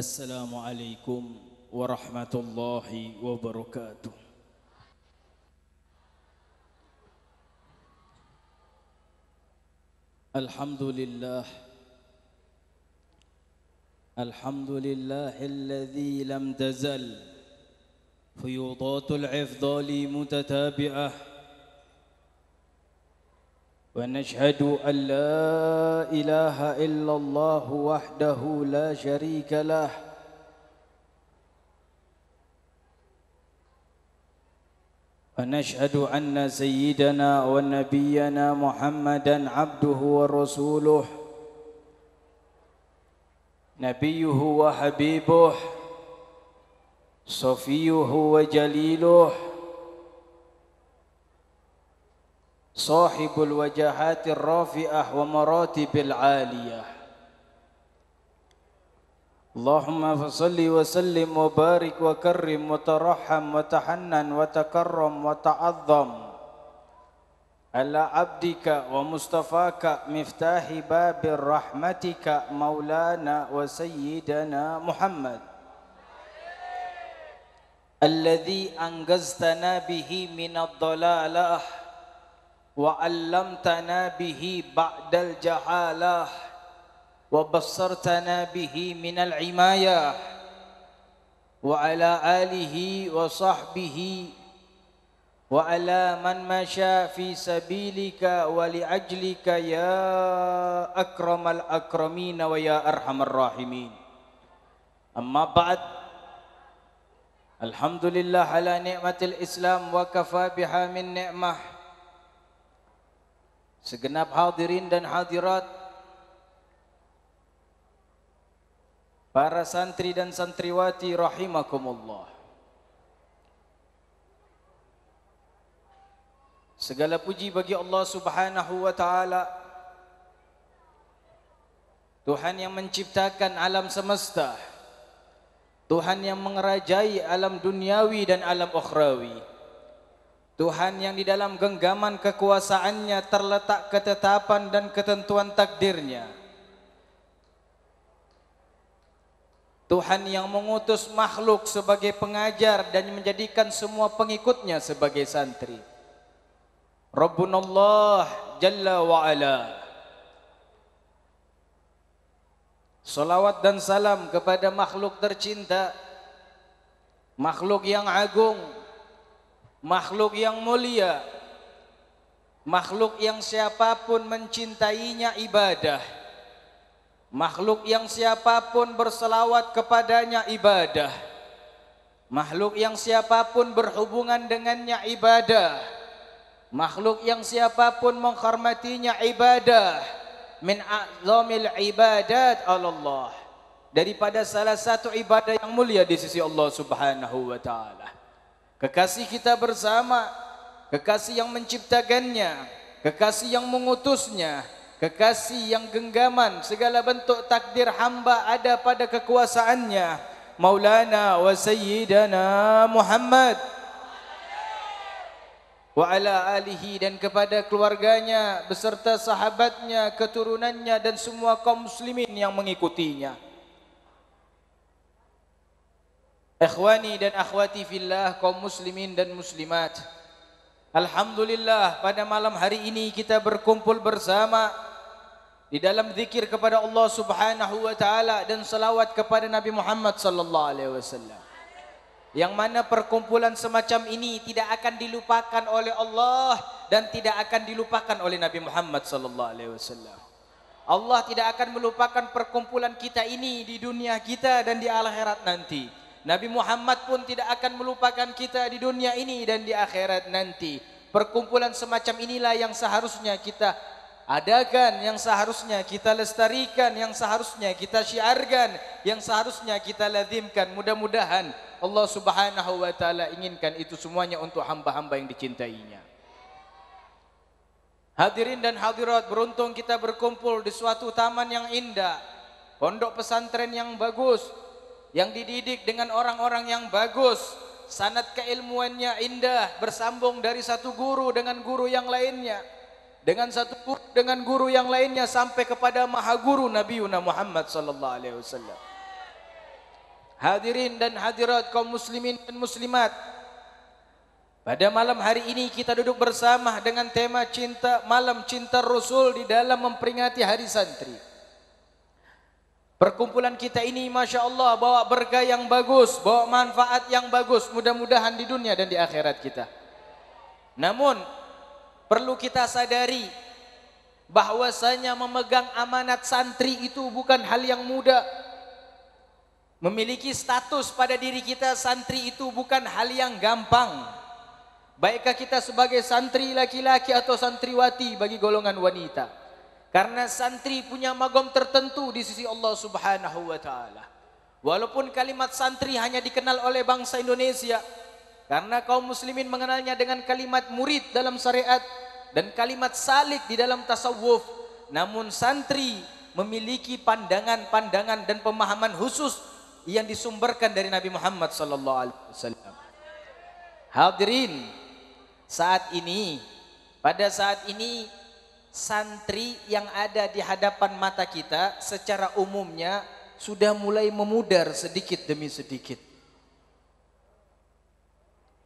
السلام عليكم ورحمة الله وبركاته الحمد لله الحمد لله الذي لم تزل فيوضات العفضال متتابعه ونشهد أن لا إله إلا الله وحده لا شريك له ونشهد أن سيدنا ونبينا محمدا عبده ورسوله نبيه وحبيبه صفيه وجليله صاحب الوجهات الرافئة ومراتب العالية اللهم فصل وسلم وبارك وكرم وترحم وتحنن وتكرم وتعظم على عبدك ومصطفاك مفتاح باب رحمتك مولانا وسيدنا محمد الذي أنجزتنا به من الضلاله wa 'allamtana bihi ba'dal jahalah wa bassartana bihi minal imayah wa ala alihi wa sahbihi wa ala man masya fi sabilika wa li ajlika ya akramal akramin wa ya arhamar rahimin amma ba'd alhamdulillah ala ni'matil islam wa kafa biha min ni'mah segenap hadirin dan hadirat para santri dan santriwati rahimakumullah segala puji bagi Allah subhanahu wa ta'ala Tuhan yang menciptakan alam semesta Tuhan yang mengerajai alam duniawi dan alam ukhrawi. Tuhan yang di dalam genggaman kekuasaannya terletak ketetapan dan ketentuan takdirnya. Tuhan yang mengutus makhluk sebagai pengajar dan menjadikan semua pengikutnya sebagai santri. Rabbunallah Jalla wa'ala. Salawat dan salam kepada makhluk tercinta. Makhluk yang agung makhluk yang mulia makhluk yang siapapun mencintainya ibadah makhluk yang siapapun berselawat kepadanya ibadah makhluk yang siapapun berhubungan dengannya ibadah makhluk yang siapapun menghormatinya ibadah min a'zamil ibadat Allah daripada salah satu ibadah yang mulia di sisi Allah Subhanahu wa taala kekasih kita bersama, kekasih yang menciptakannya, kekasih yang mengutusnya, kekasih yang genggaman segala bentuk takdir hamba ada pada kekuasaannya. Maulana wa sayyidana Muhammad wa ala alihi dan kepada keluarganya beserta sahabatnya keturunannya dan semua kaum muslimin yang mengikutinya. Ikhwani dan akhwati fillah kaum muslimin dan muslimat. Alhamdulillah pada malam hari ini kita berkumpul bersama di dalam zikir kepada Allah Subhanahu wa taala dan selawat kepada Nabi Muhammad sallallahu alaihi wasallam. Yang mana perkumpulan semacam ini tidak akan dilupakan oleh Allah dan tidak akan dilupakan oleh Nabi Muhammad sallallahu alaihi wasallam. Allah tidak akan melupakan perkumpulan kita ini di dunia kita dan di akhirat nanti. Nabi Muhammad pun tidak akan melupakan kita di dunia ini dan di akhirat nanti. Perkumpulan semacam inilah yang seharusnya kita adakan, yang seharusnya kita lestarikan, yang seharusnya kita syiarkan, yang seharusnya kita lazimkan. Mudah-mudahan Allah Subhanahu wa taala inginkan itu semuanya untuk hamba-hamba yang dicintainya. Hadirin dan hadirat, beruntung kita berkumpul di suatu taman yang indah, pondok pesantren yang bagus, yang dididik dengan orang-orang yang bagus, sanat keilmuannya indah, bersambung dari satu guru dengan guru yang lainnya, dengan satu guru dengan guru yang lainnya sampai kepada maha guru Nabi Muhammad sallallahu alaihi wasallam. Hadirin dan hadirat kaum muslimin dan muslimat, pada malam hari ini kita duduk bersama dengan tema cinta malam cinta Rasul di dalam memperingati Hari Santri. Perkumpulan kita ini Masya Allah bawa berkah yang bagus, bawa manfaat yang bagus mudah-mudahan di dunia dan di akhirat kita. Namun perlu kita sadari bahwasanya memegang amanat santri itu bukan hal yang mudah. Memiliki status pada diri kita santri itu bukan hal yang gampang. Baikkah kita sebagai santri laki-laki atau santriwati bagi golongan wanita. Karena santri punya magom tertentu di sisi Allah Subhanahu wa taala. Walaupun kalimat santri hanya dikenal oleh bangsa Indonesia karena kaum muslimin mengenalnya dengan kalimat murid dalam syariat dan kalimat salik di dalam tasawuf. Namun santri memiliki pandangan-pandangan dan pemahaman khusus yang disumberkan dari Nabi Muhammad sallallahu alaihi wasallam. Hadirin, saat ini pada saat ini santri yang ada di hadapan mata kita secara umumnya sudah mulai memudar sedikit demi sedikit.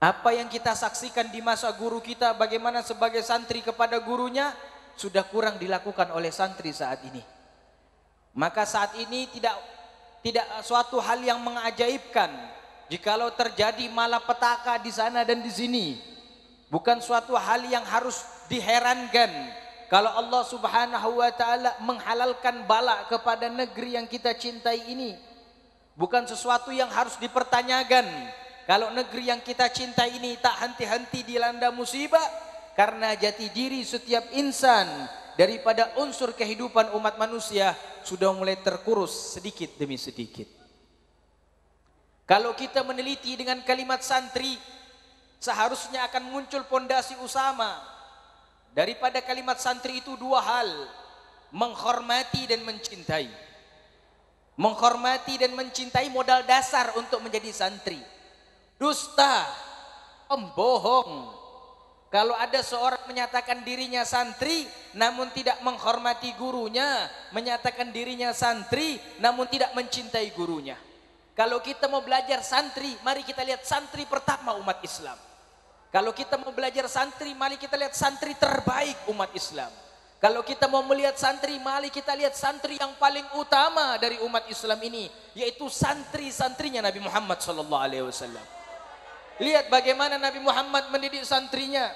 Apa yang kita saksikan di masa guru kita bagaimana sebagai santri kepada gurunya sudah kurang dilakukan oleh santri saat ini. Maka saat ini tidak tidak suatu hal yang mengajaibkan jikalau terjadi malapetaka di sana dan di sini. Bukan suatu hal yang harus diherankan kalau Allah Subhanahu wa taala menghalalkan bala kepada negeri yang kita cintai ini, bukan sesuatu yang harus dipertanyakan. Kalau negeri yang kita cintai ini tak henti-henti dilanda musibah karena jati diri setiap insan daripada unsur kehidupan umat manusia sudah mulai terkurus sedikit demi sedikit. Kalau kita meneliti dengan kalimat santri, seharusnya akan muncul pondasi usama Daripada kalimat santri itu dua hal, menghormati dan mencintai. Menghormati dan mencintai modal dasar untuk menjadi santri. Dusta, pembohong. Kalau ada seorang menyatakan dirinya santri namun tidak menghormati gurunya, menyatakan dirinya santri namun tidak mencintai gurunya. Kalau kita mau belajar santri, mari kita lihat santri pertama umat Islam. Kalau kita mau belajar santri, mari kita lihat santri terbaik umat Islam. Kalau kita mau melihat santri, mari kita lihat santri yang paling utama dari umat Islam ini, yaitu santri-santrinya Nabi Muhammad sallallahu alaihi wasallam. Lihat bagaimana Nabi Muhammad mendidik santrinya.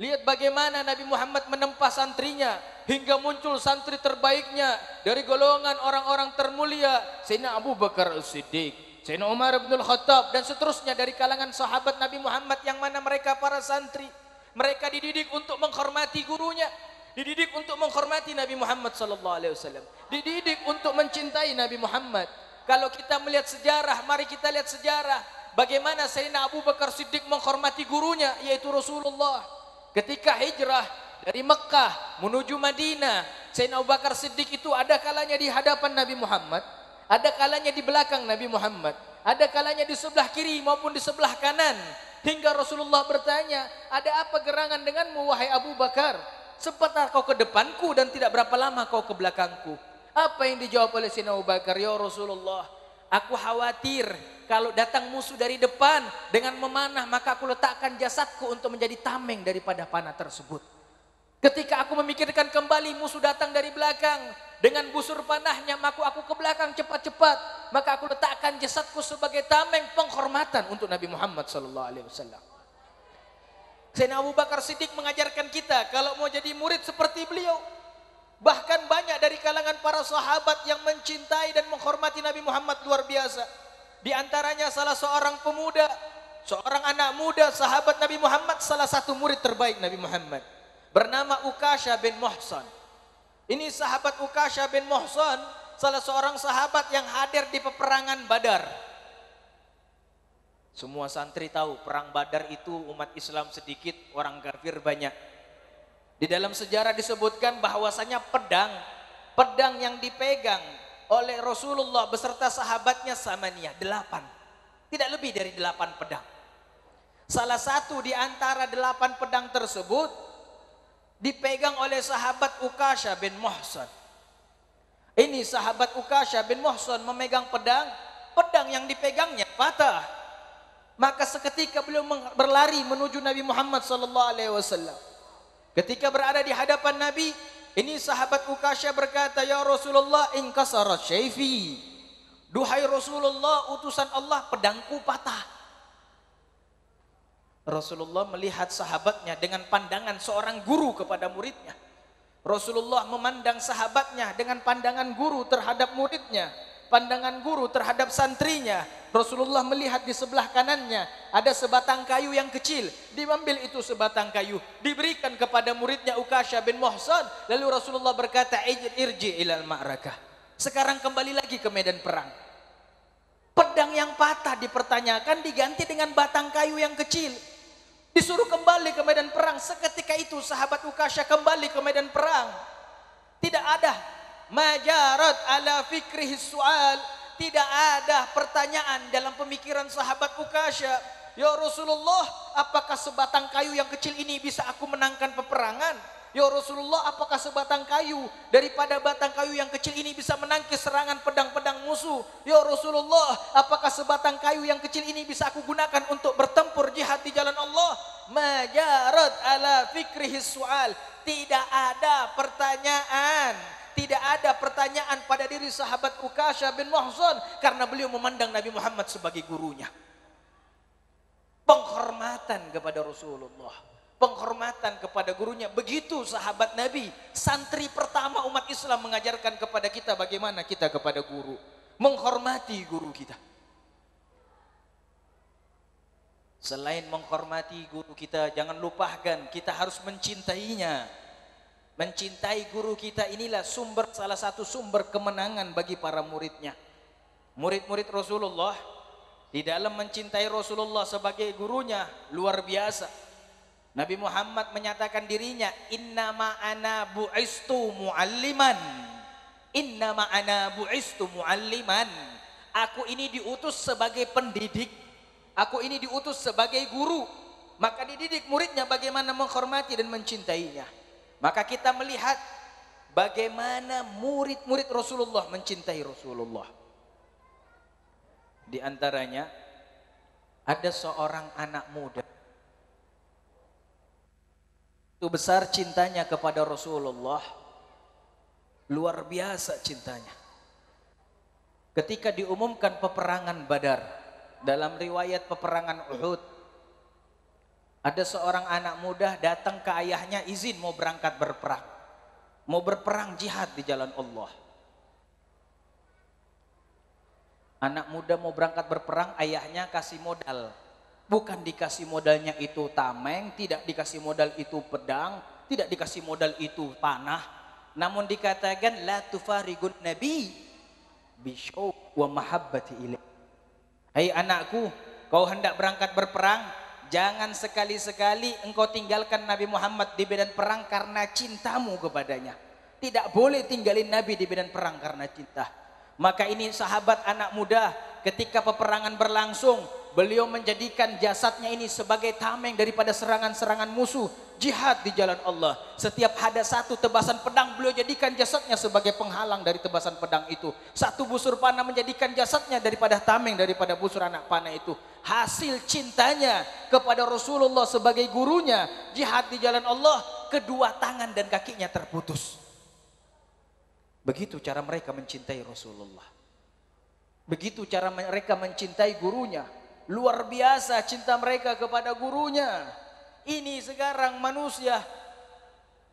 Lihat bagaimana Nabi Muhammad menempa santrinya hingga muncul santri terbaiknya dari golongan orang-orang termulia Sayyidina Abu Bakar As-Siddiq, Sayyidina Umar bin Khattab dan seterusnya dari kalangan sahabat Nabi Muhammad yang mana mereka para santri mereka dididik untuk menghormati gurunya dididik untuk menghormati Nabi Muhammad sallallahu alaihi wasallam dididik untuk mencintai Nabi Muhammad kalau kita melihat sejarah mari kita lihat sejarah bagaimana Sayyidina Abu Bakar Siddiq menghormati gurunya yaitu Rasulullah ketika hijrah dari Mekah menuju Madinah Sayyidina Abu Bakar Siddiq itu ada kalanya di hadapan Nabi Muhammad Ada kalanya di belakang Nabi Muhammad, ada kalanya di sebelah kiri maupun di sebelah kanan. Hingga Rasulullah bertanya, ada apa gerangan denganmu wahai Abu Bakar? Sebentar kau ke depanku dan tidak berapa lama kau ke belakangku. Apa yang dijawab oleh Sina Abu Bakar? Ya Rasulullah, aku khawatir kalau datang musuh dari depan dengan memanah maka aku letakkan jasadku untuk menjadi tameng daripada panah tersebut. Ketika aku memikirkan kembali musuh datang dari belakang, dengan busur panahnya maku aku ke belakang cepat-cepat. Maka aku letakkan jasadku sebagai tameng penghormatan untuk Nabi Muhammad sallallahu alaihi wasallam. Sayyidina Abu Bakar Siddiq mengajarkan kita kalau mau jadi murid seperti beliau. Bahkan banyak dari kalangan para sahabat yang mencintai dan menghormati Nabi Muhammad luar biasa. Di antaranya salah seorang pemuda, seorang anak muda sahabat Nabi Muhammad salah satu murid terbaik Nabi Muhammad. Bernama Ukasha bin Muhsan. Ini sahabat Ukasha bin Mohson, salah seorang sahabat yang hadir di peperangan Badar. Semua santri tahu perang Badar itu umat Islam sedikit, orang kafir banyak. Di dalam sejarah disebutkan bahwasanya pedang, pedang yang dipegang oleh Rasulullah beserta sahabatnya Samania, delapan. Tidak lebih dari delapan pedang. Salah satu di antara delapan pedang tersebut dipegang oleh sahabat Ukasha bin Muhsan. Ini sahabat Ukasha bin Muhsan memegang pedang, pedang yang dipegangnya patah. Maka seketika beliau berlari menuju Nabi Muhammad sallallahu alaihi wasallam. Ketika berada di hadapan Nabi, ini sahabat Ukasha berkata, "Ya Rasulullah, inkasara syaifi." Duhai Rasulullah, utusan Allah, pedangku patah. Rasulullah melihat sahabatnya dengan pandangan seorang guru kepada muridnya. Rasulullah memandang sahabatnya dengan pandangan guru terhadap muridnya, pandangan guru terhadap santrinya. Rasulullah melihat di sebelah kanannya ada sebatang kayu yang kecil. Diambil itu sebatang kayu, diberikan kepada muridnya Ukasha bin Muhsan. Lalu Rasulullah berkata, "Irji ilal ma'rakah." Sekarang kembali lagi ke medan perang. Pedang yang patah dipertanyakan diganti dengan batang kayu yang kecil. Disuruh kembali ke medan perang. Seketika itu sahabat Ukasha kembali ke medan perang. Tidak ada majarat ala fikrihi su'al. Tidak ada pertanyaan dalam pemikiran sahabat Ukasha. Ya Rasulullah, apakah sebatang kayu yang kecil ini bisa aku menangkan peperangan? Ya Rasulullah, apakah sebatang kayu daripada batang kayu yang kecil ini bisa menangkis serangan pedang-pedang musuh? Ya Rasulullah, apakah sebatang kayu yang kecil ini bisa aku gunakan untuk bertemu yatajarad ala fikrihi su'al. Tidak ada pertanyaan. Tidak ada pertanyaan pada diri sahabat Ukasha bin Muhzon. Karena beliau memandang Nabi Muhammad sebagai gurunya. Penghormatan kepada Rasulullah. Penghormatan kepada gurunya. Begitu sahabat Nabi. Santri pertama umat Islam mengajarkan kepada kita bagaimana kita kepada guru. Menghormati guru kita. Selain menghormati guru kita, jangan lupakan kita harus mencintainya. Mencintai guru kita inilah sumber salah satu sumber kemenangan bagi para muridnya. Murid-murid Rasulullah di dalam mencintai Rasulullah sebagai gurunya luar biasa. Nabi Muhammad menyatakan dirinya innama ana bu'istu mualliman. Innama ana bu'istu mualliman. Aku ini diutus sebagai pendidik Aku ini diutus sebagai guru. Maka dididik muridnya bagaimana menghormati dan mencintainya. Maka kita melihat bagaimana murid-murid Rasulullah mencintai Rasulullah. Di antaranya ada seorang anak muda itu besar cintanya kepada Rasulullah luar biasa cintanya ketika diumumkan peperangan Badar dalam riwayat peperangan Uhud ada seorang anak muda datang ke ayahnya izin mau berangkat berperang mau berperang jihad di jalan Allah anak muda mau berangkat berperang ayahnya kasih modal bukan dikasih modalnya itu tameng tidak dikasih modal itu pedang tidak dikasih modal itu panah namun dikatakan la tufarigun nabi bisyau wa mahabbati ilaih Hai anakku, kau hendak berangkat berperang, jangan sekali-sekali engkau tinggalkan Nabi Muhammad di medan perang karena cintamu kepadanya. Tidak boleh tinggalin Nabi di medan perang karena cinta. Maka ini sahabat anak muda ketika peperangan berlangsung, beliau menjadikan jasadnya ini sebagai tameng daripada serangan-serangan musuh jihad di jalan Allah. Setiap ada satu tebasan pedang beliau jadikan jasadnya sebagai penghalang dari tebasan pedang itu. Satu busur panah menjadikan jasadnya daripada tameng daripada busur anak panah itu. Hasil cintanya kepada Rasulullah sebagai gurunya, jihad di jalan Allah, kedua tangan dan kakinya terputus. Begitu cara mereka mencintai Rasulullah. Begitu cara mereka mencintai gurunya. Luar biasa cinta mereka kepada gurunya ini sekarang manusia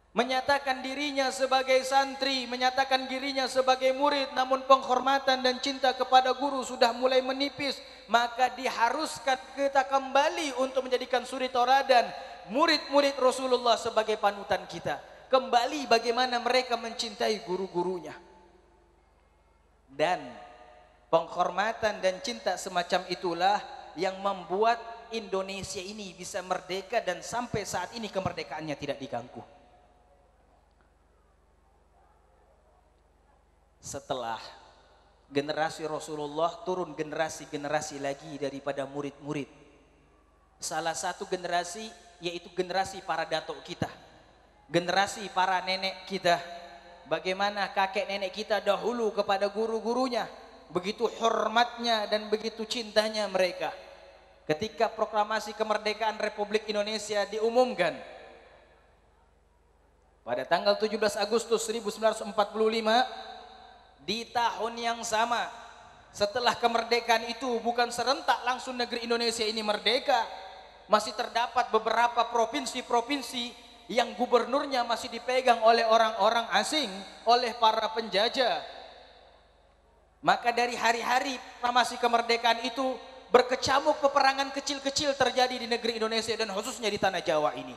menyatakan dirinya sebagai santri, menyatakan dirinya sebagai murid, namun penghormatan dan cinta kepada guru sudah mulai menipis, maka diharuskan kita kembali untuk menjadikan suri toradan murid-murid Rasulullah sebagai panutan kita. Kembali bagaimana mereka mencintai guru-gurunya. Dan penghormatan dan cinta semacam itulah yang membuat Indonesia ini bisa merdeka dan sampai saat ini kemerdekaannya tidak diganggu. Setelah generasi Rasulullah turun generasi-generasi lagi daripada murid-murid. Salah satu generasi yaitu generasi para datuk kita. Generasi para nenek kita. Bagaimana kakek nenek kita dahulu kepada guru-gurunya. Begitu hormatnya dan begitu cintanya mereka ketika proklamasi kemerdekaan Republik Indonesia diumumkan pada tanggal 17 Agustus 1945 di tahun yang sama setelah kemerdekaan itu bukan serentak langsung negeri Indonesia ini merdeka masih terdapat beberapa provinsi-provinsi yang gubernurnya masih dipegang oleh orang-orang asing oleh para penjajah maka dari hari-hari proklamasi kemerdekaan itu berkecamuk peperangan kecil-kecil terjadi di negeri Indonesia dan khususnya di tanah Jawa ini.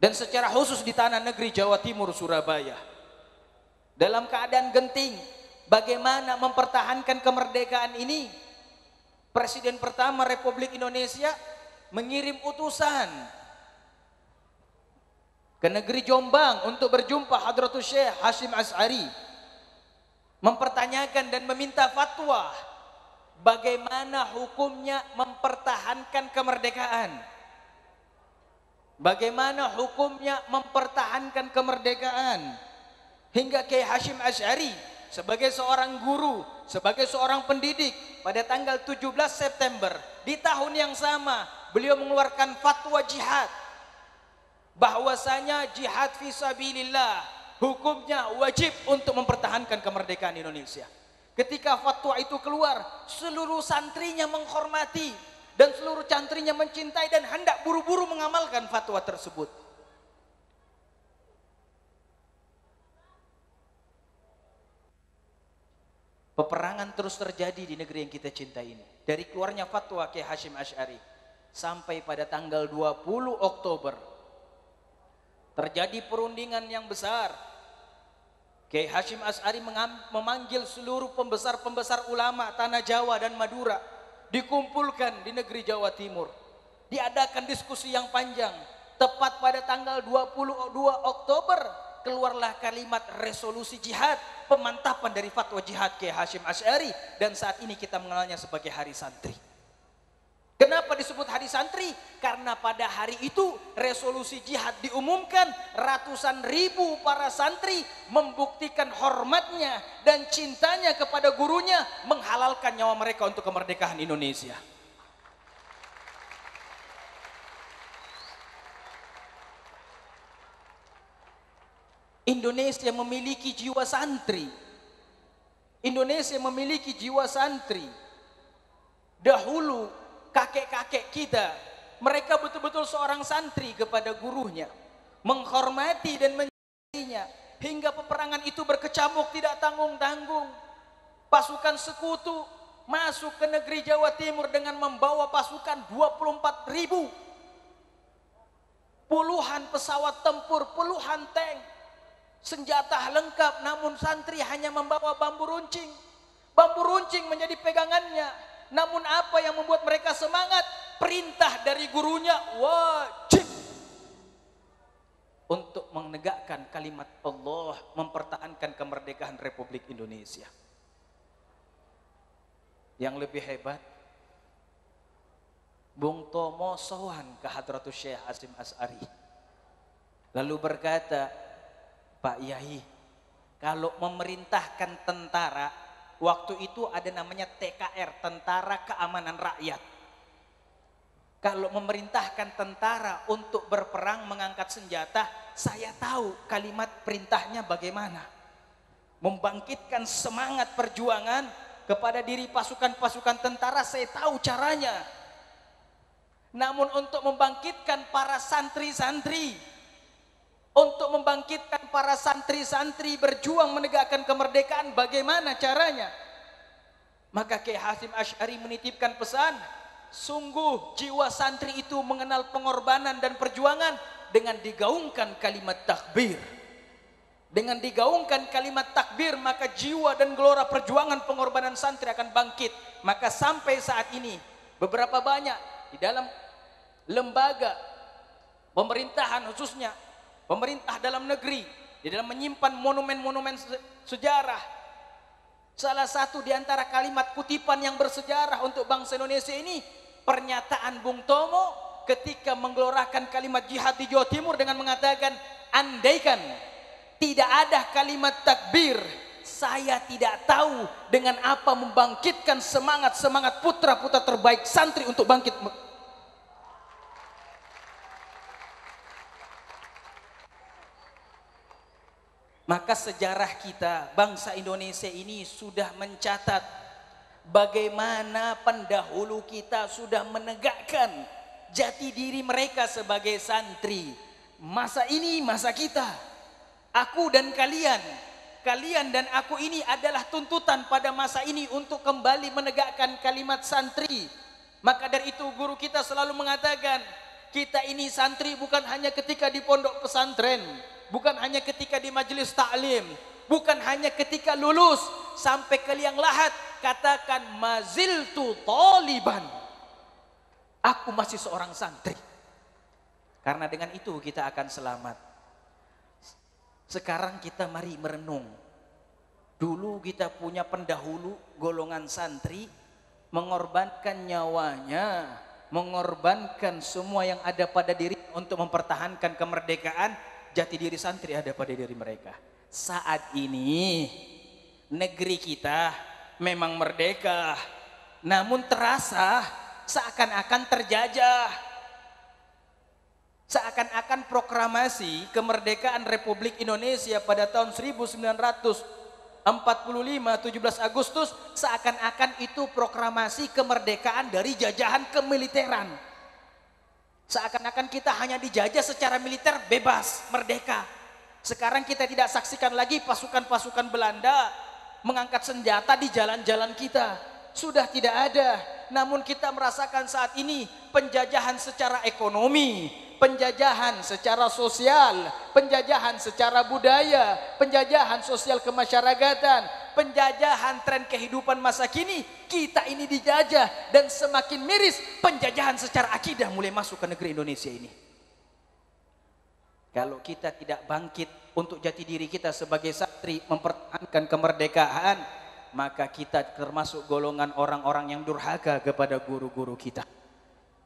Dan secara khusus di tanah negeri Jawa Timur Surabaya. Dalam keadaan genting, bagaimana mempertahankan kemerdekaan ini? Presiden pertama Republik Indonesia mengirim utusan ke negeri Jombang untuk berjumpa Hadratul Syekh Hashim As'ari mempertanyakan dan meminta fatwa bagaimana hukumnya mempertahankan kemerdekaan. Bagaimana hukumnya mempertahankan kemerdekaan. Hingga Kiai Hashim Ash'ari sebagai seorang guru, sebagai seorang pendidik pada tanggal 17 September di tahun yang sama beliau mengeluarkan fatwa jihad bahwasanya jihad fisabilillah hukumnya wajib untuk mempertahankan kemerdekaan Indonesia. Ketika fatwa itu keluar, seluruh santrinya menghormati dan seluruh santrinya mencintai dan hendak buru-buru mengamalkan fatwa tersebut. Peperangan terus terjadi di negeri yang kita cintai ini. Dari keluarnya fatwa Kiai Hashim Ash'ari sampai pada tanggal 20 Oktober terjadi perundingan yang besar Kiai Hashim As'ari memanggil seluruh pembesar-pembesar ulama tanah Jawa dan Madura dikumpulkan di negeri Jawa Timur. Diadakan diskusi yang panjang. Tepat pada tanggal 22 Oktober keluarlah kalimat resolusi jihad, pemantapan dari fatwa jihad Kiai Hashim As'ari dan saat ini kita mengenalnya sebagai Hari Santri. Kenapa disebut hari santri? Karena pada hari itu resolusi jihad diumumkan ratusan ribu para santri membuktikan hormatnya dan cintanya kepada gurunya menghalalkan nyawa mereka untuk kemerdekaan Indonesia. Indonesia memiliki jiwa santri. Indonesia memiliki jiwa santri. Dahulu kakek-kakek kita. Mereka betul-betul seorang santri kepada gurunya. Menghormati dan menjadinya. Hingga peperangan itu berkecamuk tidak tanggung-tanggung. Pasukan sekutu masuk ke negeri Jawa Timur dengan membawa pasukan 24 ribu. Puluhan pesawat tempur, puluhan tank. Senjata lengkap namun santri hanya membawa bambu runcing. Bambu runcing menjadi pegangannya namun apa yang membuat mereka semangat? Perintah dari gurunya wajib untuk menegakkan kalimat Allah, mempertahankan kemerdekaan Republik Indonesia. Yang lebih hebat, Bung Tomo Sohan ke Hadratus Syekh Asim As'ari. Lalu berkata, Pak Yai, kalau memerintahkan tentara waktu itu ada namanya TKR, Tentara Keamanan Rakyat. Kalau memerintahkan tentara untuk berperang mengangkat senjata, saya tahu kalimat perintahnya bagaimana. Membangkitkan semangat perjuangan kepada diri pasukan-pasukan tentara, saya tahu caranya. Namun untuk membangkitkan para santri-santri, untuk membangkitkan para santri-santri berjuang menegakkan kemerdekaan bagaimana caranya maka Kiai Hasim Ash'ari menitipkan pesan sungguh jiwa santri itu mengenal pengorbanan dan perjuangan dengan digaungkan kalimat takbir dengan digaungkan kalimat takbir maka jiwa dan gelora perjuangan pengorbanan santri akan bangkit maka sampai saat ini beberapa banyak di dalam lembaga pemerintahan khususnya pemerintah dalam negeri di dalam menyimpan monumen-monumen sejarah salah satu di antara kalimat kutipan yang bersejarah untuk bangsa Indonesia ini pernyataan Bung Tomo ketika menggelorakan kalimat jihad di Jawa Timur dengan mengatakan andaikan tidak ada kalimat takbir saya tidak tahu dengan apa membangkitkan semangat-semangat putra-putra terbaik santri untuk bangkit Maka sejarah kita, bangsa Indonesia ini sudah mencatat bagaimana pendahulu kita sudah menegakkan jati diri mereka sebagai santri. Masa ini masa kita. Aku dan kalian, kalian dan aku ini adalah tuntutan pada masa ini untuk kembali menegakkan kalimat santri. Maka dari itu guru kita selalu mengatakan, kita ini santri bukan hanya ketika di pondok pesantren, bukan hanya ketika di majelis taklim, bukan hanya ketika lulus sampai ke liang lahat, katakan maziltu taliban. Aku masih seorang santri. Karena dengan itu kita akan selamat. Sekarang kita mari merenung. Dulu kita punya pendahulu golongan santri mengorbankan nyawanya mengorbankan semua yang ada pada diri untuk mempertahankan kemerdekaan jati diri santri ada pada diri mereka. Saat ini negeri kita memang merdeka, namun terasa seakan-akan terjajah. Seakan-akan proklamasi kemerdekaan Republik Indonesia pada tahun 1945 17 Agustus seakan-akan itu proklamasi kemerdekaan dari jajahan kemiliteran. Seakan-akan kita hanya dijajah secara militer bebas, merdeka. Sekarang kita tidak saksikan lagi pasukan-pasukan Belanda mengangkat senjata di jalan-jalan kita sudah tidak ada. Namun kita merasakan saat ini penjajahan secara ekonomi, penjajahan secara sosial, penjajahan secara budaya, penjajahan sosial kemasyarakatan, penjajahan tren kehidupan masa kini. Kita ini dijajah dan semakin miris penjajahan secara akidah mulai masuk ke negeri Indonesia ini. Kalau kita tidak bangkit untuk jati diri kita sebagai santri mempertahankan kemerdekaan, maka kita termasuk golongan orang-orang yang durhaka kepada guru-guru kita.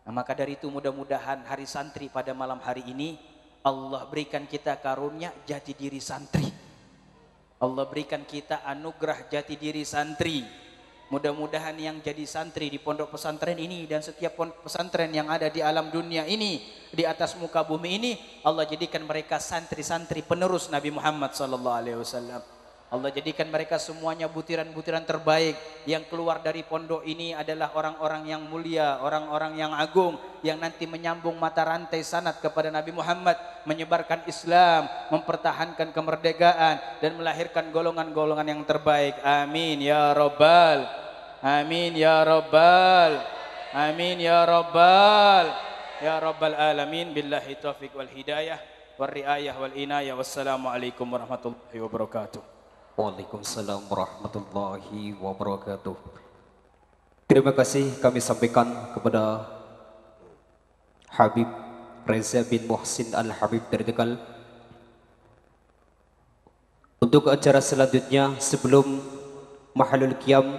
Nah, maka dari itu mudah-mudahan hari santri pada malam hari ini Allah berikan kita karunia jati diri santri. Allah berikan kita anugerah jati diri santri. Mudah-mudahan yang jadi santri di pondok pesantren ini dan setiap pondok pesantren yang ada di alam dunia ini di atas muka bumi ini Allah jadikan mereka santri-santri penerus Nabi Muhammad sallallahu alaihi wasallam. Allah jadikan mereka semuanya butiran-butiran terbaik yang keluar dari pondok ini adalah orang-orang yang mulia, orang-orang yang agung yang nanti menyambung mata rantai sanat kepada Nabi Muhammad, menyebarkan Islam, mempertahankan kemerdekaan dan melahirkan golongan-golongan yang terbaik. Amin ya rabbal. Amin ya rabbal. Amin ya rabbal. Ya rabbal alamin billahi taufik wal hidayah wal riayah wal inayah. Wassalamualaikum warahmatullahi wabarakatuh. Waalaikumsalam warahmatullahi wabarakatuh. Terima kasih kami sampaikan kepada Habib Reza bin Muhsin Al-Habib dari Tegal. Untuk acara selanjutnya sebelum Mahalul Qiyam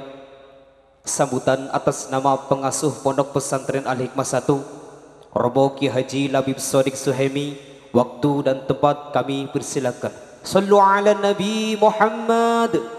sambutan atas nama pengasuh Pondok Pesantren Al-Hikmah 1 Robo Ki Haji Labib Sodik Suhemi waktu dan tempat kami persilakan. صلوا على النبي محمد